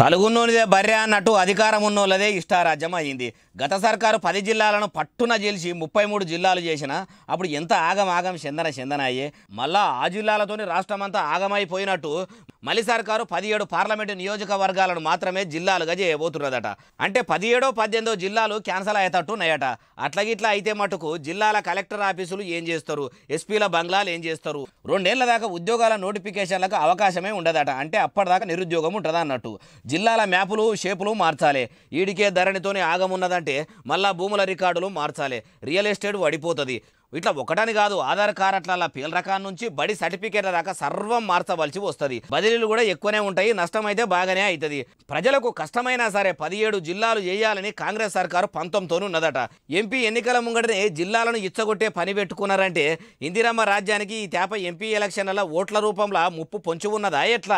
తలుగున్నోనిదే బర్రె అన్నట్టు అధికారం ఉన్నోళ్ళదే ఇష్టారాజ్యం అయింది గత సర్కారు పది జిల్లాలను పట్టున చేల్చి ముప్పై మూడు జిల్లాలు చేసిన అప్పుడు ఎంత ఆగమాగం చెందన చెందన చెందనాయే మళ్ళా ఆ జిల్లాలతోని రాష్ట్రం అంతా ఆగమైపోయినట్టు మళ్ళీ సర్కారు పదిహేడు పార్లమెంటు నియోజకవర్గాలను మాత్రమే జిల్లాలుగా చేయబోతున్నదట అంటే పదిహేడో పద్దెనిమిదో జిల్లాలు క్యాన్సల్ అయ్యేటట్టు నయట అట్లగిట్లా అయితే మటుకు జిల్లాల కలెక్టర్ ఆఫీసులు ఏం చేస్తారు ఎస్పీల బంగ్లాలు ఏం చేస్తారు రెండేళ్ల దాకా ఉద్యోగాల నోటిఫికేషన్లకు అవకాశమే ఉండదట అంటే అప్పటిదాకా నిరుద్యోగం ఉంటుంది అన్నట్టు జిల్లాల మ్యాపులు షేపులు మార్చాలి ఈడికే ధరణితోనే ఆగమున్నదంటే మళ్ళా భూముల రికార్డులు మార్చాలి రియల్ ఎస్టేట్ వడిపోతుంది ఇట్లా ఒకటని కాదు ఆధార్ కార్డ్ అట్లా పేల రకాల నుంచి బడి సర్టిఫికేట్ల దాకా సర్వం మార్చవలసి వస్తుంది బదిలీలు కూడా ఎక్కువనే ఉంటాయి నష్టం అయితే బాగానే అవుతుంది ప్రజలకు కష్టమైనా సరే పదిహేడు జిల్లాలు చేయాలని కాంగ్రెస్ సర్కారు పంతంతోనూ ఉన్నదట ఎంపీ ఎన్నికల ముంగటనే జిల్లాలను ఇచ్చగొట్టే పని పెట్టుకున్నారంటే ఇందిరమ్మ రాజ్యానికి ఈ తేప ఎంపీ ఎలక్షన్ల ఓట్ల రూపంలో ముప్పు పొంచి ఉన్నదా ఎట్లా